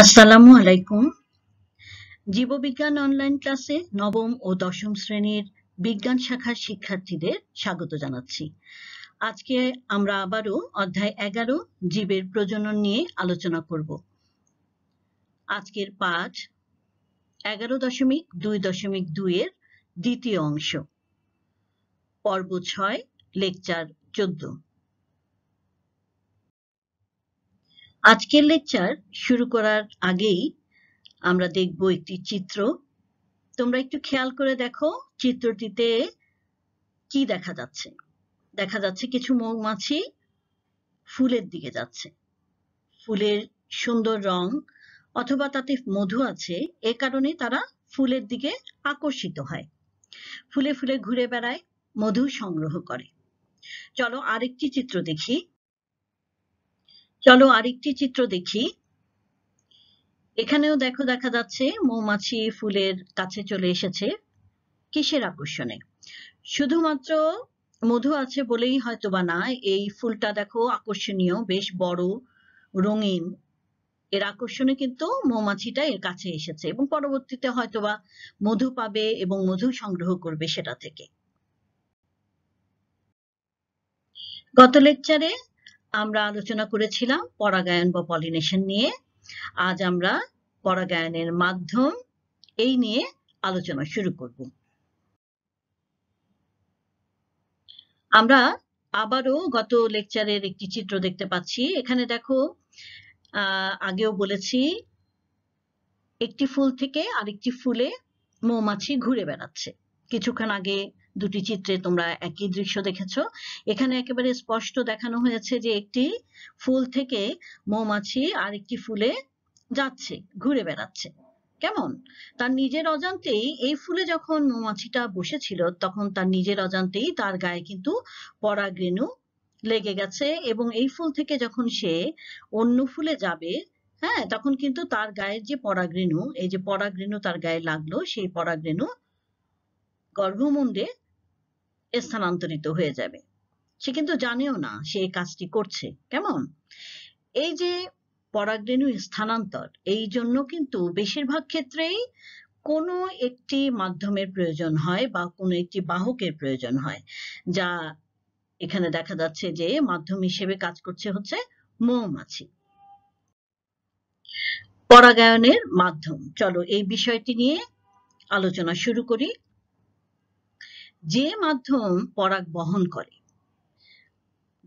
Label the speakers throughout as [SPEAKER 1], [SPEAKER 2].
[SPEAKER 1] আসসালামু আলাইকুম জীববিজ্ঞান অনলাইন ক্লাসে নবম ও দশম শ্রেণীর বিজ্ঞান শাখার শিক্ষার্থীদের স্বাগত জানাচ্ছি আজকে আমরা আবারও অধ্যায় এগারো জীবের প্রজনন নিয়ে আলোচনা করব আজকের পাঠ এগারো দশমিক দুই দশমিক দুইয়ের দ্বিতীয় অংশ পর্ব ছয় লেকচার চোদ্দ আজকের লেকচার শুরু করার আগেই আমরা দেখব একটি চিত্র তোমরা একটু খেয়াল করে দেখো চিত্রটিতে কি দেখা যাচ্ছে দেখা যাচ্ছে কিছু মৌমাছি ফুলের দিকে যাচ্ছে ফুলের সুন্দর রং অথবা তাতে মধু আছে এ কারণে তারা ফুলের দিকে আকর্ষিত হয় ফুলে ফুলে ঘুরে বেড়ায় মধু সংগ্রহ করে চলো আরেকটি চিত্র দেখি চলো আরেকটি চিত্র দেখি এখানেও দেখো দেখা যাচ্ছে মৌমাছি ফুলের কাছে চলে এসেছে কিসের আকর্ষণে শুধুমাত্র মধু আছে বলেই হয়তো বা না এই ফুলটা দেখো আকর্ষণীয় বেশ বড় রঙিন এর আকর্ষণে কিন্তু মৌমাছিটা এর কাছে এসেছে এবং পরবর্তীতে হয়তোবা মধু পাবে এবং মধু সংগ্রহ করবে সেটা থেকে গত লেকচারে আমরা আলোচনা করেছিলাম পরাগায়ন বা পলিনেশন নিয়ে আজ আমরা পরাগায়নের মাধ্যম এই নিয়ে আলোচনা শুরু করব আমরা আবারও গত লেকচারের একটি চিত্র দেখতে পাচ্ছি এখানে দেখো আগেও বলেছি একটি ফুল থেকে আরেকটি ফুলে মৌমাছি ঘুরে বেড়াচ্ছে কিছুক্ষণ আগে দুটি চিত্রে তোমরা একই দৃশ্য দেখেছ এখানে একেবারে স্পষ্ট দেখানো হয়েছে যে একটি ফুল থেকে মৌমাছি আরেকটি ফুলে যাচ্ছে ঘুরে বেড়াচ্ছে কেমন তার নিজের অজান্তেই এই ফুলে যখন মৌমাছিটা বসেছিল তখন তার নিজের অজান্তেই তার গায়ে কিন্তু পরাগরেণু লেগে গেছে এবং এই ফুল থেকে যখন সে অন্য ফুলে যাবে হ্যাঁ তখন কিন্তু তার গায়ের যে পরাগরেণু এই যে পরাগ্রেণু তার গায়ে লাগলো সেই পরাগ্রেণু গর্ভমুণ্ডে স্থানান্তরিত হয়ে যাবে সে কিন্তু জানেও না সে কাজটি করছে কেমন এই যে পরাগরেণু স্থানান্তর এই জন্য কিন্তু বেশিরভাগ ক্ষেত্রেই কোনো একটি মাধ্যমের প্রয়োজন হয় বা কোনো একটি বাহকের প্রয়োজন হয় যা এখানে দেখা যাচ্ছে যে মাধ্যম হিসেবে কাজ করছে হচ্ছে মৌমাছি পরাগায়নের মাধ্যম চলো এই বিষয়টি নিয়ে আলোচনা শুরু করি যে মাধ্যম পরাগ বহন করে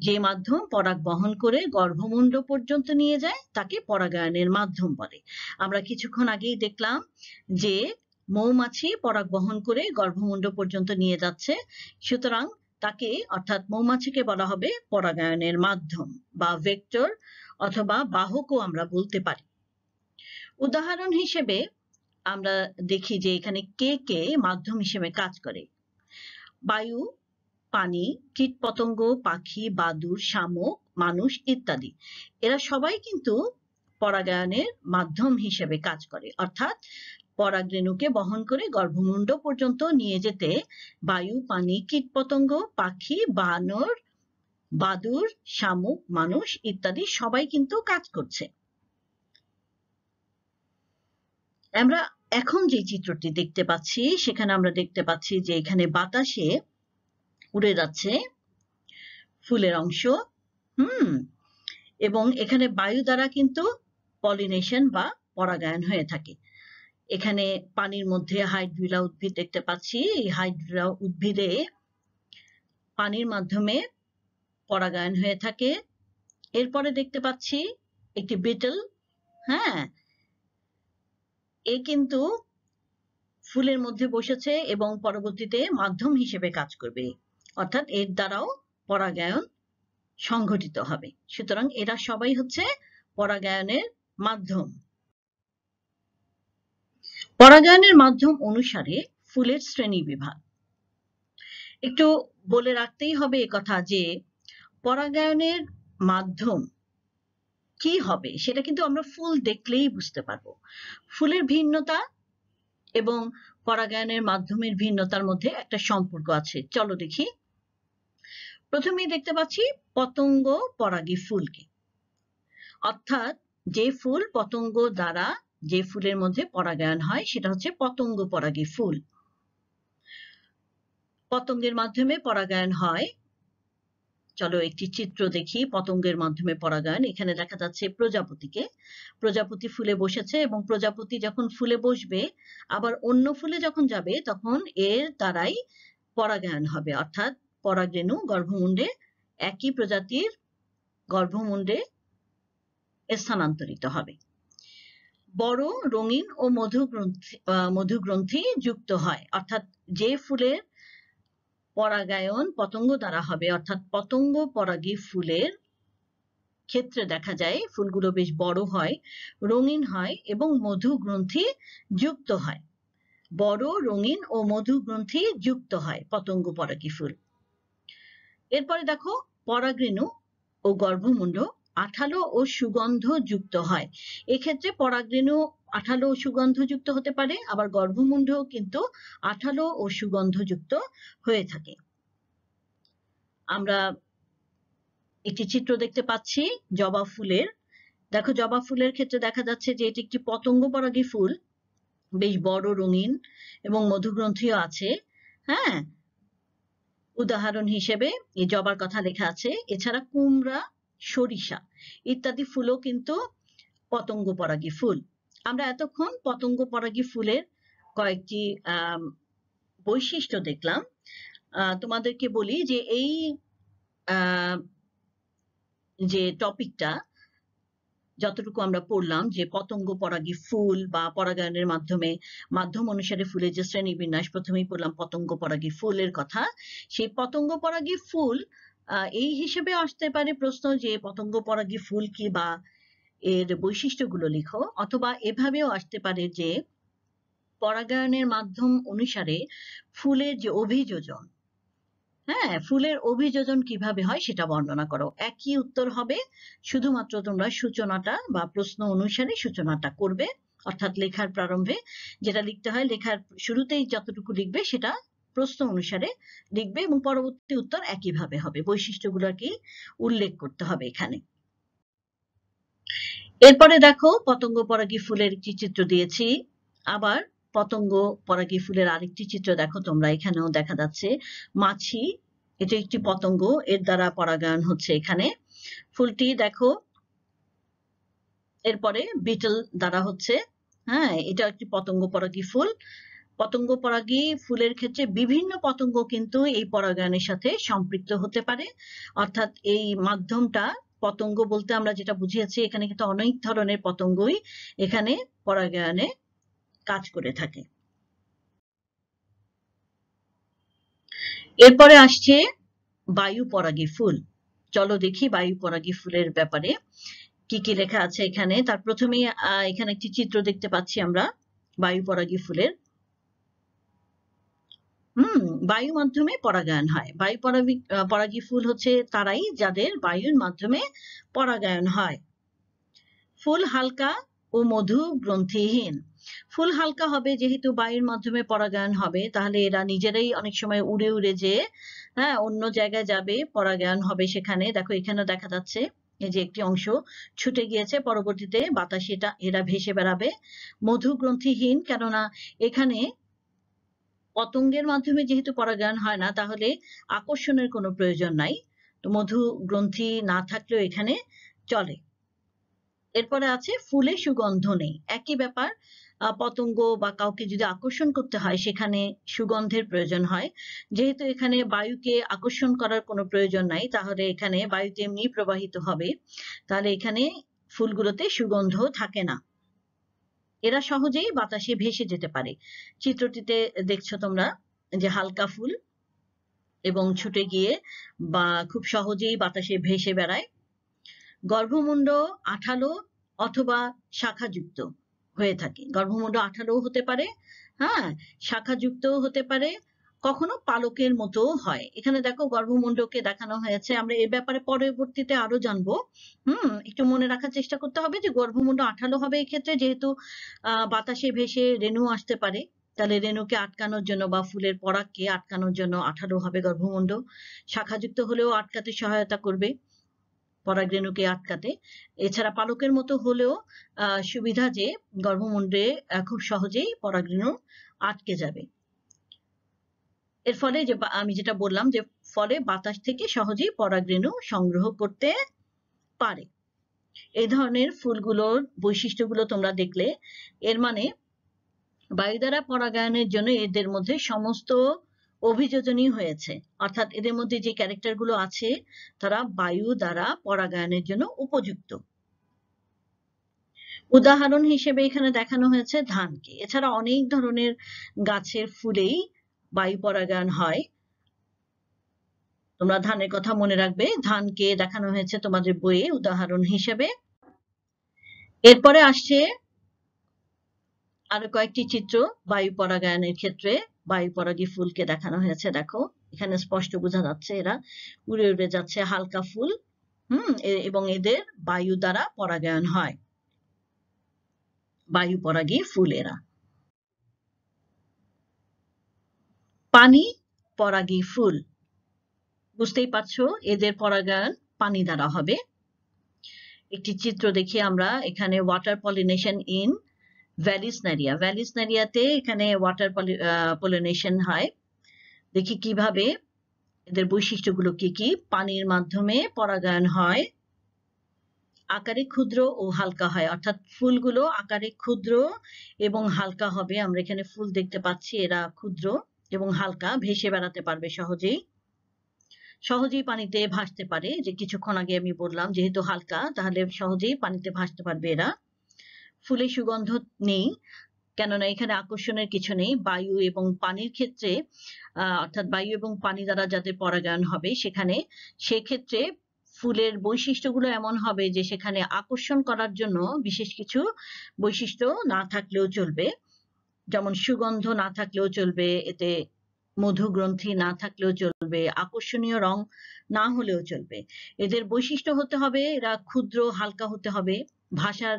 [SPEAKER 1] যে মাধ্যম পরাগ বহন করে গর্ভমুণ্ড পর্যন্ত নিয়ে যায় তাকে পরাগায়নের মাধ্যম বলে আমরা কিছুক্ষণ আগেই দেখলাম যে মৌমাছি পরাগ বহন করে গর্ভমুণ্ড পর্যন্ত নিয়ে যাচ্ছে সুতরাং তাকে অর্থাৎ মৌমাছিকে বলা হবে পরাগায়নের মাধ্যম বা ভেক্টর অথবা বাহকও আমরা বলতে পারি উদাহরণ হিসেবে আমরা দেখি যে এখানে কে কে মাধ্যম হিসেবে কাজ করে বায়ু পানি কীটপতঙ্গ পাখি বাদুর শামুক মানুষ ইত্যাদি এরা সবাই কিন্তু পরাগায়নের মাধ্যম হিসেবে কাজ করে অর্থাৎ পরাগরেণুকে বহন করে গর্ভমুণ্ড পর্যন্ত নিয়ে যেতে বায়ু পানি কীটপতঙ্গ পাখি বানর বাদুর শামুক মানুষ ইত্যাদি সবাই কিন্তু কাজ করছে আমরা এখন যে চিত্রটি দেখতে পাচ্ছি সেখানে আমরা দেখতে পাচ্ছি যে এখানে বাতাসে উড়ে যাচ্ছে ফুলের অংশ হুম এবং এখানে বায়ু দ্বারা কিন্তু পলিনেশন বা পরাগায়ন হয়ে থাকে এখানে পানির মধ্যে হাইড্রিলা উদ্ভিদ দেখতে পাচ্ছি এই হাইড্রিলা উদ্ভিদে পানির মাধ্যমে পরাগায়ন হয়ে থাকে এরপরে দেখতে পাচ্ছি একটি বিটল হ্যাঁ এ কিন্তু ফুলের মধ্যে বসেছে এবং পরবর্তীতে মাধ্যম হিসেবে কাজ করবে অর্থাৎ এর দ্বারাও পরাগায়ন সংঘটিত হবে সুতরাং এরা সবাই হচ্ছে পরাগায়নের মাধ্যম পরাগায়নের মাধ্যম অনুসারে ফুলের শ্রেণী বিভাগ একটু বলে রাখতেই হবে কথা যে পরাগায়নের মাধ্যম কি হবে সেটা কিন্তু আমরা ফুল দেখলেই বুঝতে পারবো ফুলের ভিন্নতা এবং পরাগায়নের মাধ্যমের ভিন্নতার মধ্যে একটা সম্পর্ক আছে চলো দেখি প্রথমে দেখতে পাচ্ছি পতঙ্গ পরাগী ফুলকে অর্থাৎ যে ফুল পতঙ্গ দ্বারা যে ফুলের মধ্যে পরাগায়ন হয় সেটা হচ্ছে পতঙ্গ পরাগী ফুল পতঙ্গের মাধ্যমে পরাগায়ন হয় চলো একটি চিত্র দেখি পতঙ্গের মাধ্যমে পরাগায়ন এখানে দেখা যাচ্ছে প্রজাপতিকে প্রজাপতি ফুলে বসেছে এবং প্রজাপতি যখন ফুলে বসবে আবার অন্য ফুলে যখন যাবে তখন এর দ্বারাই পরাগায়ন হবে অর্থাৎ পরাগরেণু গর্ভমুণ্ডে একই প্রজাতির গর্ভমুণ্ডে স্থানান্তরিত হবে বড় রঙিন ও মধু গ্রন্থি মধু গ্রন্থি যুক্ত হয় অর্থাৎ যে ফুলের পরাগায়ন পতঙ্গ দ্বারা হবে অর্থাৎ পতঙ্গ পরাগী ফুলের ক্ষেত্রে দেখা যায় ফুলগুলো বেশ বড় হয় রঙিন হয় এবং মধু গ্রন্থি যুক্ত হয় বড় রঙিন ও মধু গ্রন্থি যুক্ত হয় পতঙ্গ পরাগী ফুল এরপরে দেখো পরাগরেণু ও গর্ভমুণ্ড আঠালো ও সুগন্ধ যুক্ত হয় এক্ষেত্রে পরাগ্রেণু আঠালো ও যুক্ত হতে পারে আবার গর্ভমুণ্ড কিন্তু আঠালো ও সুগন্ধ যুক্ত হয়ে থাকে আমরা একটি চিত্র দেখতে পাচ্ছি জবা ফুলের দেখো জবা ফুলের ক্ষেত্রে দেখা যাচ্ছে যে এটি একটি পতঙ্গ পরাগী ফুল বেশ বড় রঙিন এবং মধুগ্রন্থিও আছে হ্যাঁ উদাহরণ হিসেবে এই জবার কথা লেখা আছে এছাড়া কুমড়া সরিষা ইত্যাদি ফুলও কিন্তু পতঙ্গ পরাগী ফুল আমরা এতক্ষণ পতঙ্গ পরাগী ফুলের কয়েকটি বৈশিষ্ট্য দেখলাম তোমাদেরকে বলি যে এই যে টপিকটা যতটুকু আমরা পড়লাম যে পতঙ্গ পরাগী ফুল বা পরাগায়নের মাধ্যমে মাধ্যম অনুসারে ফুলের যে শ্রেণী বিন্যাস প্রথমেই পড়লাম পতঙ্গ পরাগী ফুলের কথা সেই পতঙ্গ পরাগী ফুল এই হিসেবে আসতে পারে প্রশ্ন যে পতঙ্গ পরাগী ফুল কি বা এর বৈশিষ্ট্যগুলো লিখো অথবা এভাবেও আসতে পারে যে পরাগায়নের মাধ্যম অনুসারে ফুলের যে অভিযোজন হ্যাঁ ফুলের অভিযোজন কিভাবে হয় সেটা বর্ণনা করো একই উত্তর হবে শুধুমাত্র তোমরা সূচনাটা বা প্রশ্ন অনুসারে সূচনাটা করবে অর্থাৎ লেখার প্রারম্ভে যেটা লিখতে হয় লেখার শুরুতেই যতটুকু লিখবে সেটা প্রশ্ন অনুসারে লিখবে এবং পরবর্তী উত্তর একইভাবে হবে বৈশিষ্ট্যগুলোকে উল্লেখ করতে হবে এখানে এরপরে দেখো পতঙ্গ পরাগী ফুলের একটি চিত্র দিয়েছি আবার পতঙ্গ পরাগী ফুলের আরেকটি চিত্র দেখো তোমরা এখানেও দেখা যাচ্ছে মাছি এটা একটি পতঙ্গ এর দ্বারা পরাগায়ন হচ্ছে এখানে ফুলটি দেখো এরপরে বিটল দ্বারা হচ্ছে হ্যাঁ এটা একটি পতঙ্গ পরাগী ফুল পতঙ্গ পরাগী ফুলের ক্ষেত্রে বিভিন্ন পতঙ্গ কিন্তু এই পরাগায়নের সাথে সম্পৃক্ত হতে পারে অর্থাৎ এই মাধ্যমটা পতঙ্গ বলতে আমরা যেটা বুঝিয়েছি এখানে কিন্তু অনেক ধরনের পতঙ্গই এখানে পরাগায়নে কাজ করে থাকে এরপরে আসছে বায়ু পরাগী ফুল চলো দেখি বায়ু পরাগী ফুলের ব্যাপারে কি কি লেখা আছে এখানে তার প্রথমেই এখানে একটি চিত্র দেখতে পাচ্ছি আমরা বায়ু পরাগী ফুলের হম বায়ু মাধ্যমে পরাগায়ন হয় বায়ু পরাবি পরাগী ফুল হচ্ছে তারাই যাদের বায়ুর মাধ্যমে পরাগায়ন হয় ফুল হালকা ও মধু গ্রন্থিহীন ফুল হালকা হবে যেহেতু বায়ুর মাধ্যমে পরাগায়ন হবে তাহলে এরা নিজেরাই অনেক সময় উড়ে উড়ে যে হ্যাঁ অন্য জায়গায় যাবে পরাগায়ন হবে সেখানে দেখো এখানে দেখা যাচ্ছে এই যে একটি অংশ ছুটে গিয়েছে পরবর্তীতে বাতাসে এটা এরা ভেসে বেড়াবে মধু গ্রন্থিহীন কেননা এখানে পতঙ্গের মাধ্যমে যেহেতু পরাগায়ন হয় না তাহলে আকর্ষণের কোনো প্রয়োজন নাই তো মধু গ্রন্থি না থাকলেও এখানে চলে এরপরে আছে ফুলে সুগন্ধ নেই একই ব্যাপার পতঙ্গ বা কাউকে যদি আকর্ষণ করতে হয় সেখানে সুগন্ধের প্রয়োজন হয় যেহেতু এখানে বায়ুকে আকর্ষণ করার কোনো প্রয়োজন নাই তাহলে এখানে বায়ুতে এমনি প্রবাহিত হবে তাহলে এখানে ফুলগুলোতে সুগন্ধ থাকে না এরা সহজেই বাতাসে ভেসে যেতে পারে চিত্রটিতে দেখছো তোমরা যে হালকা ফুল এবং ছুটে গিয়ে বা খুব সহজেই বাতাসে ভেসে বেড়ায় গর্ভমুণ্ড আঠালো অথবা শাখাযুক্ত হয়ে থাকে গর্ভমুণ্ড আঠালো হতে পারে হ্যাঁ শাখাযুক্তও হতে পারে কখনো পালকের মতো হয় এখানে দেখো গর্ভমণ্ডলকে দেখানো হয়েছে আমরা এর ব্যাপারে পরবর্তীতে আরো জানবো হুম একটু মনে রাখার চেষ্টা করতে হবে যে গর্ভমুণ্ড আঠালো হবে এক্ষেত্রে যেহেতু বাতাসে ভেসে রেণু আসতে পারে তাহলে রেণুকে আটকানোর জন্য বা ফুলের পরাগকে আটকানোর জন্য আঠালো হবে গর্ভমণ্ডল শাখাযুক্ত হলেও আটকাতে সহায়তা করবে পরাগ রেনুকে আটকাতে এছাড়া পালকের মতো হলেও সুবিধা যে গর্ভমুণ্ডে খুব সহজেই পরাগ রেণু আটকে যাবে এর ফলে যে আমি যেটা বললাম যে ফলে বাতাস থেকে সহজেই পরাগরেণু সংগ্রহ করতে পারে এই ধরনের ফুলগুলোর বৈশিষ্ট্যগুলো তোমরা দেখলে এর মানে বায়ু দ্বারা পরাগায়নের জন্য এদের মধ্যে সমস্ত অভিযোজনই হয়েছে অর্থাৎ এদের মধ্যে যে ক্যারেক্টারগুলো আছে তারা বায়ু দ্বারা পরাগায়নের জন্য উপযুক্ত উদাহরণ হিসেবে এখানে দেখানো হয়েছে ধানকে এছাড়া অনেক ধরনের গাছের ফুলেই বায়ু পরাগায়ন হয় তোমরা ধানের কথা মনে রাখবে ধানকে দেখানো হয়েছে তোমাদের বইয়ে উদাহরণ হিসেবে এরপরে আসছে আরো কয়েকটি চিত্র বায়ু পরাগায়নের ক্ষেত্রে বায়ু পরাগী ফুলকে দেখানো হয়েছে দেখো এখানে স্পষ্ট বোঝা যাচ্ছে এরা উড়ে উড়ে যাচ্ছে হালকা ফুল হম এবং এদের বায়ু দ্বারা পরাগায়ন হয় বায়ু পরাগী ফুল এরা পানি পরাগী ফুল বুঝতেই পারছো এদের পরাগায়ন পানি দ্বারা হবে একটি চিত্র দেখি আমরা এখানে water pollination in Vallisneria ভ্যালিস নারিয়াতে এখানে ওয়াটার পলিনেশন হয় দেখি কিভাবে এদের বৈশিষ্ট্যগুলো কি কি পানির মাধ্যমে পরাগায়ন হয় আকারে ক্ষুদ্র ও হালকা হয় অর্থাৎ ফুলগুলো আকারে ক্ষুদ্র এবং হালকা হবে আমরা এখানে ফুল দেখতে পাচ্ছি এরা ক্ষুদ্র এবং হালকা ভেসে বেড়াতে পারবে সহজেই সহজেই পানিতে ভাসতে পারে যে কিছুক্ষণ আগে আমি বললাম যেহেতু হালকা তাহলে সহজেই পানিতে ভাসতে পারবে এরা ফুলে সুগন্ধ নেই কেননা এখানে আকর্ষণের কিছু নেই বায়ু এবং পানির ক্ষেত্রে অর্থাৎ বায়ু এবং পানি দ্বারা যাদের পরাগায়ন হবে সেখানে সেক্ষেত্রে ফুলের বৈশিষ্ট্যগুলো এমন হবে যে সেখানে আকর্ষণ করার জন্য বিশেষ কিছু বৈশিষ্ট্য না থাকলেও চলবে যেমন সুগন্ধ না থাকলেও চলবে এতে মধুগ্রন্থি না থাকলেও চলবে আকর্ষণীয় রং না হলেও চলবে এদের বৈশিষ্ট্য হতে হবে এরা ক্ষুদ্র হালকা হতে হবে ভাষার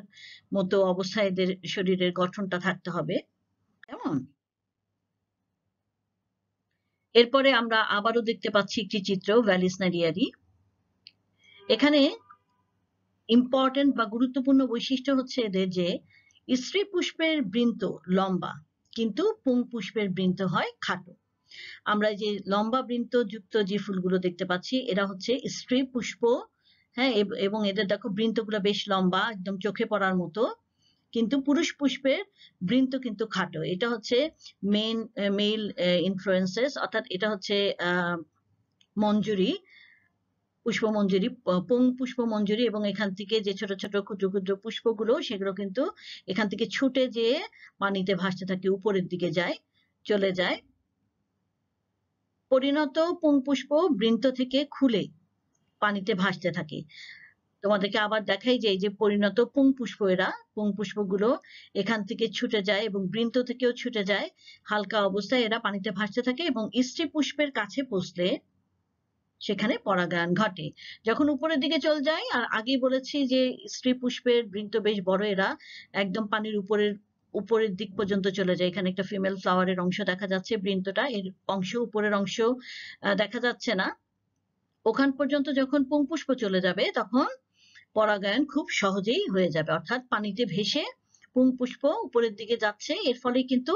[SPEAKER 1] মতো অবস্থায় এদের শরীরের গঠনটা থাকতে হবে কেমন এরপরে আমরা আবারও দেখতে পাচ্ছি একটি চিত্র ভ্যালিস নারিয়ারি এখানে ইম্পর্টেন্ট বা গুরুত্বপূর্ণ বৈশিষ্ট্য হচ্ছে এদের যে স্ত্রী পুষ্পের বৃন্ত লম্বা কিন্তু পুং পুষ্পের বৃন্ত হয় খাটো আমরা যে লম্বা বৃন্ত যুক্ত যে ফুলগুলো দেখতে পাচ্ছি এরা হচ্ছে স্ত্রী পুষ্প হ্যাঁ এবং এদের দেখো বৃন্তগুলো বেশ লম্বা একদম চোখে পড়ার মতো কিন্তু পুরুষ পুষ্পের বৃন্ত কিন্তু খাটো এটা হচ্ছে মেন মেল ইনফ্লুয়েন্সেস অর্থাৎ এটা হচ্ছে আহ মঞ্জুরি পুষ্পমঞ্জুরি পং পুষ্পমঞ্জুরি এবং এখান থেকে যে ছোট ছোট ক্ষুদ্র ক্ষুদ্র পুষ্পগুলো সেগুলো কিন্তু এখান থেকে ছুটে যে পানিতে ভাসতে থাকে উপরের দিকে যায় চলে যায় পরিণত পুং পুষ্প বৃন্ত থেকে খুলে পানিতে ভাসতে থাকে তোমাদেরকে আবার দেখাই যে এই যে পরিণত পুং পুষ্প এরা পুং পুষ্পগুলো এখান থেকে ছুটে যায় এবং বৃন্ত থেকেও ছুটে যায় হালকা অবস্থায় এরা পানিতে ভাসতে থাকে এবং স্ত্রী পুষ্পের কাছে পৌঁছলে সেখানে পরাগায়ন ঘটে যখন উপরের দিকে চল যায় আর আগে বলেছি যে স্ত্রী পুষ্পের বৃন্ত বেশ বড় এরা একদম পানির উপরের উপরের দিক পর্যন্ত চলে যায় এখানে একটা ফিমেল ফ্লাওয়ারের অংশ দেখা যাচ্ছে বৃন্তটা এর অংশ উপরের অংশ দেখা যাচ্ছে না ওখান পর্যন্ত যখন পুংপুষ্প চলে যাবে তখন পরাগায়ন খুব সহজেই হয়ে যাবে অর্থাৎ পানিতে ভেসে পুংপুষ্প উপরের দিকে যাচ্ছে এর ফলে কিন্তু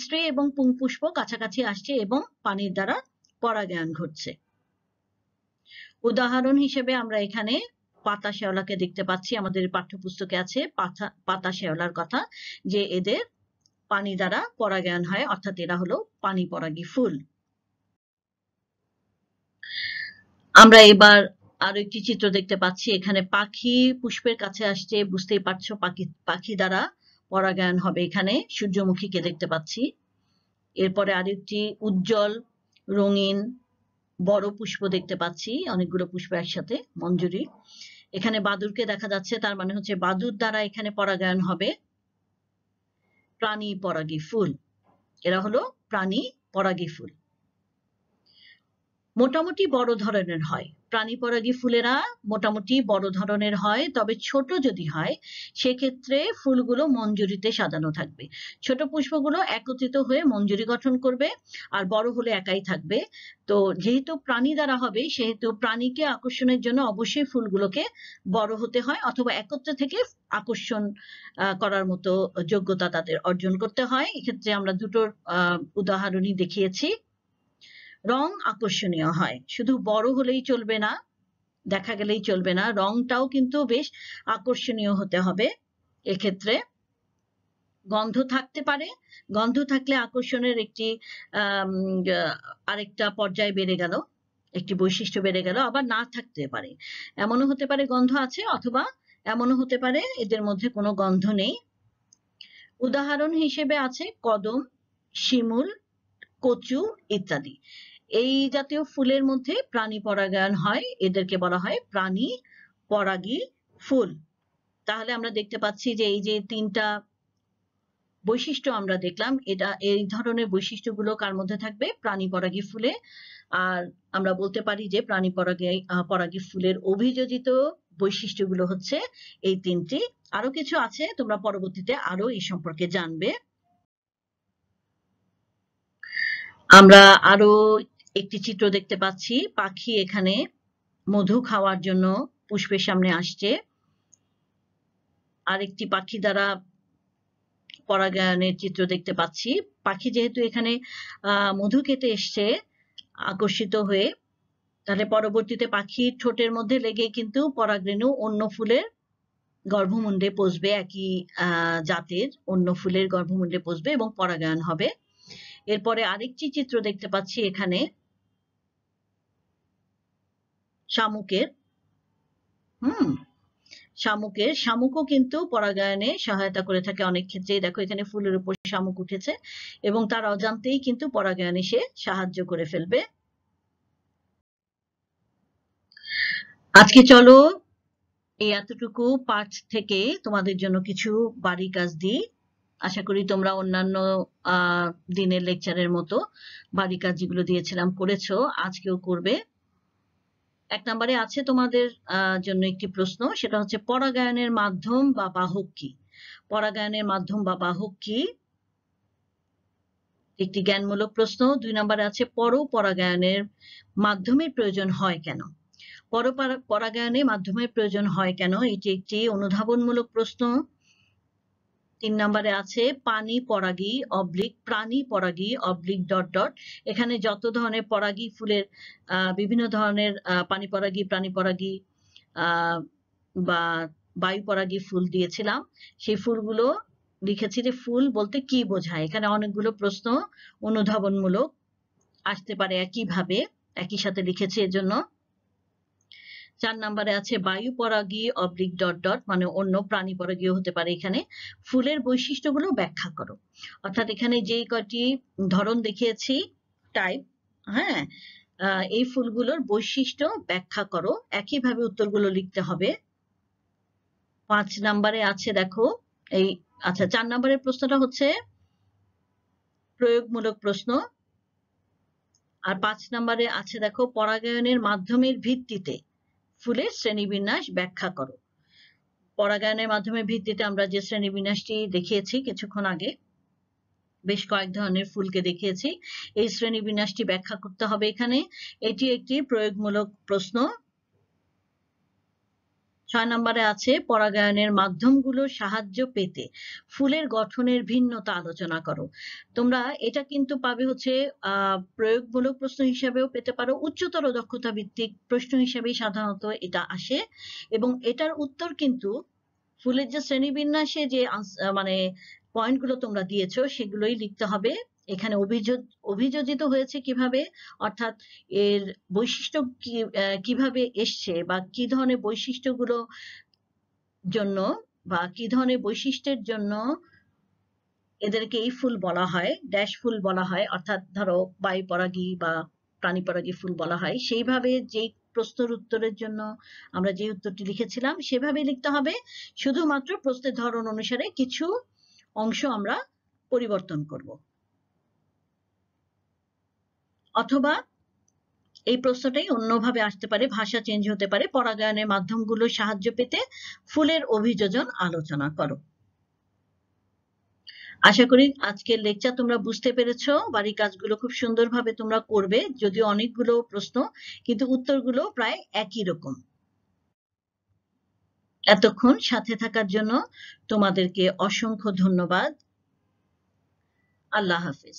[SPEAKER 1] স্ত্রী এবং পুংপুষ্প কাছাকাছি আসছে এবং পানির দ্বারা পরাগায়ন ঘটছে উদাহরণ হিসেবে আমরা এখানে পাতা শেওলাকে দেখতে পাচ্ছি আমাদের পাঠ্যপুস্তকে আছে পাতা পাতা শেওলার কথা যে এদের পানি দ্বারা পরাগায়ন হয় অর্থাৎ এরা হলো পানি পরাগী ফুল আমরা এবার আরো একটি চিত্র দেখতে পাচ্ছি এখানে পাখি পুষ্পের কাছে আসছে বুঝতেই পারছো পাখি পাখি দ্বারা পরাগায়ন হবে এখানে সূর্যমুখীকে দেখতে পাচ্ছি এরপরে আরেকটি উজ্জ্বল রঙিন বড় পুষ্প দেখতে পাচ্ছি অনেকগুলো পুষ্প একসাথে মঞ্জুরি এখানে বাদুরকে দেখা যাচ্ছে তার মানে হচ্ছে বাদুর দ্বারা এখানে পরাগায়ন হবে প্রাণী পরাগী ফুল এরা হলো প্রাণী পরাগী ফুল মোটামুটি বড় ধরনের হয় প্রাণীপরাগী ফুলেরা মোটামুটি বড় ধরনের হয় তবে ছোট যদি হয় সেক্ষেত্রে ফুলগুলো মঞ্জুরিতে সাজানো থাকবে ছোট পুষ্পগুলো একত্রিত হয়ে মঞ্জুরি গঠন করবে আর বড় হলে একাই থাকবে তো যেহেতু প্রাণী দ্বারা হবে সেহেতু প্রাণীকে আকর্ষণের জন্য অবশ্যই ফুলগুলোকে বড় হতে হয় অথবা একত্রে থেকে আকর্ষণ করার মতো যোগ্যতা তাদের অর্জন করতে হয় এক্ষেত্রে আমরা দুটোর উদাহরণই দেখিয়েছি রং আকর্ষণীয় হয় শুধু বড় হলেই চলবে না দেখা গেলেই চলবে না রংটাও কিন্তু বেশ আকর্ষণীয় হতে হবে এক্ষেত্রে গন্ধ থাকতে পারে গন্ধ থাকলে আকর্ষণের একটি আরেকটা পর্যায়ে বেড়ে গেল একটি বৈশিষ্ট্য বেড়ে গেল আবার না থাকতে পারে এমনও হতে পারে গন্ধ আছে অথবা এমনও হতে পারে এদের মধ্যে কোনো গন্ধ নেই উদাহরণ হিসেবে আছে কদম শিমুল কচু ইত্যাদি এই জাতীয় ফুলের মধ্যে প্রাণী পরাগায়ন হয় এদেরকে বলা হয় প্রাণী পরাগী ফুল তাহলে আমরা দেখতে পাচ্ছি যে এই যে তিনটা বৈশিষ্ট্য আমরা দেখলাম এটা এই ধরনের বৈশিষ্ট্যগুলো কার মধ্যে থাকবে প্রাণী পরাগী ফুলে আর আমরা বলতে পারি যে প্রাণী পরাগী পরাগী ফুলের অভিযোজিত বৈশিষ্ট্যগুলো হচ্ছে এই তিনটি আরো কিছু আছে তোমরা পরবর্তীতে আরো এই সম্পর্কে জানবে আমরা আরো একটি চিত্র দেখতে পাচ্ছি পাখি এখানে মধু খাওয়ার জন্য পুষ্পের সামনে আসছে আরেকটি পাখি দ্বারা পরাগায়নের চিত্র দেখতে পাচ্ছি পাখি যেহেতু এখানে মধু খেতে এসছে আকর্ষিত হয়ে তাহলে পরবর্তীতে পাখির ঠোঁটের মধ্যে লেগে কিন্তু পরাগরেণু অন্য ফুলের গর্ভমুণ্ডে পচবে একই জাতের অন্য ফুলের গর্ভমুণ্ডে পচবে এবং পরাগায়ন হবে এরপরে আরেকটি চিত্র দেখতে পাচ্ছি এখানে শামুকের হুম শামুকের শামুকও কিন্তু পরাগায়নে সহায়তা করে থাকে অনেক ক্ষেত্রে দেখো এখানে ফুলের উপর শামুক উঠেছে এবং তার অজান্তেই কিন্তু পরাগায়নে সে সাহায্য করে ফেলবে আজকে চলো এই এতটুকু পাঠ থেকে তোমাদের জন্য কিছু বাড়ি কাজ দিই আশা করি তোমরা অন্যান্য দিনের লেকচারের মতো বাড়ি কাজ যেগুলো দিয়েছিলাম করেছো আজকেও করবে এক নম্বরে আছে তোমাদের জন্য একটি প্রশ্ন সেটা হচ্ছে পরাগায়নের মাধ্যম বা বাহক কি পরাগায়নের মাধ্যম বা বাহক কি একটি জ্ঞানমূলক প্রশ্ন দুই নম্বরে আছে পর পরাগায়নের মাধ্যমের প্রয়োজন হয় কেন পর পরাগায়নে মাধ্যমের প্রয়োজন হয় কেন এটি একটি অনুধাবনমূলক প্রশ্ন তিন নম্বরে আছে পানি পরাগী অবলিক প্রাণী পরাগী অবলিক ডট ডট এখানে যত ধরনের পরাগী ফুলের বিভিন্ন ধরনের পানি পরাগী প্রাণী পরাগী বা বায়ু পরাগী ফুল দিয়েছিলাম সেই ফুলগুলো লিখেছি যে ফুল বলতে কি বোঝায় এখানে অনেকগুলো প্রশ্ন অনুধাবনমূলক আসতে পারে একইভাবে একই সাথে লিখেছি এজন্য চার নাম্বারে আছে বায়ু পরাগী অবলিক ডট ডট মানে অন্য প্রাণী পরাগীয় হতে পারে এখানে ফুলের বৈশিষ্ট্যগুলো ব্যাখ্যা করো অর্থাৎ এখানে যে কয়টি ধরন দেখিয়েছি টাইপ হ্যাঁ এই ফুলগুলোর বৈশিষ্ট্য ব্যাখ্যা করো একইভাবে উত্তরগুলো লিখতে হবে পাঁচ নাম্বারে আছে দেখো এই আচ্ছা চার নাম্বারের প্রশ্নটা হচ্ছে প্রয়োগমূলক প্রশ্ন আর পাঁচ নাম্বারে আছে দেখো পরাগায়নের মাধ্যমের ভিত্তিতে ফুলের শ্রেণীবিন্যাস ব্যাখ্যা করো পরাগায়নের মাধ্যমে ভিত্তিতে আমরা যে শ্রেণীবিন্যাসটি দেখিয়েছি কিছুক্ষণ আগে বেশ কয়েক ধরনের ফুলকে দেখিয়েছি এই শ্রেণীবিন্যাসটি ব্যাখ্যা করতে হবে এখানে এটি একটি প্রয়োগমূলক প্রশ্ন ছয় নম্বরে আছে পরাগায়নের মাধ্যমগুলোর সাহায্য পেতে ফুলের গঠনের ভিন্নতা আলোচনা করো তোমরা এটা কিন্তু পাবে হচ্ছে প্রয়োগমূলক প্রশ্ন হিসাবেও পেতে পারো উচ্চতর দক্ষতা ভিত্তিক প্রশ্ন হিসাবেই সাধারণত এটা আসে এবং এটার উত্তর কিন্তু ফুলের যে শ্রেণীবিন্যাসে যে মানে পয়েন্টগুলো তোমরা দিয়েছো সেগুলোই লিখতে হবে এখানে অভিযোজিত হয়েছে কিভাবে অর্থাৎ এর বৈশিষ্ট্য কি কিভাবে এসছে বা কি ধরনের বৈশিষ্ট্যগুলো জন্য বা কি ধরনের বৈশিষ্ট্যের জন্য এদেরকে এই ফুল বলা হয় ড্যাশ ফুল বলা হয় অর্থাৎ ধরো বায়ুপরাগী বা প্রাণীপরাগী ফুল বলা হয় সেইভাবে যেই প্রশ্নের উত্তরের জন্য আমরা যে উত্তরটি লিখেছিলাম সেভাবে লিখতে হবে শুধুমাত্র প্রশ্নের ধরন অনুসারে কিছু অংশ আমরা পরিবর্তন করব অথবা এই প্রশ্নটাই অন্যভাবে আসতে পারে ভাষা চেঞ্জ হতে পারে পরাগায়নের মাধ্যমগুলো সাহায্য পেতে ফুলের অভিযোজন আলোচনা করো আশা করি আজকের লেকচার তোমরা বুঝতে পেরেছ বাড়ির কাজগুলো খুব সুন্দরভাবে তোমরা করবে যদিও অনেকগুলো প্রশ্ন কিন্তু উত্তরগুলো প্রায় একই রকম এতক্ষণ সাথে থাকার জন্য তোমাদেরকে অসংখ্য ধন্যবাদ আল্লাহ হাফিজ